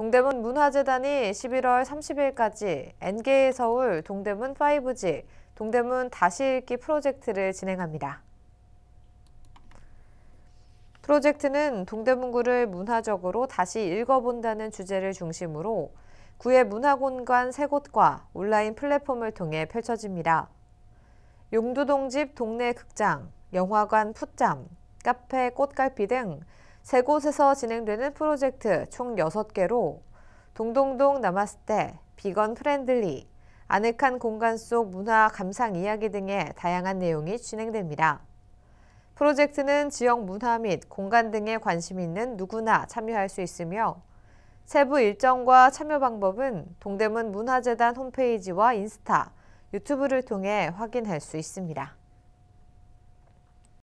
동대문 문화재단이 11월 30일까지 N개의 서울 동대문 5G 동대문 다시 읽기 프로젝트를 진행합니다. 프로젝트는 동대문구를 문화적으로 다시 읽어본다는 주제를 중심으로 구의 문화공간 세 곳과 온라인 플랫폼을 통해 펼쳐집니다. 용두동집 동네 극장, 영화관 풋잠, 카페 꽃갈피 등세 곳에서 진행되는 프로젝트 총 6개로 동동동 나마스테, 비건 프렌들리, 아늑한 공간 속 문화 감상 이야기 등의 다양한 내용이 진행됩니다. 프로젝트는 지역 문화 및 공간 등에 관심 있는 누구나 참여할 수 있으며 세부 일정과 참여 방법은 동대문 문화재단 홈페이지와 인스타, 유튜브를 통해 확인할 수 있습니다.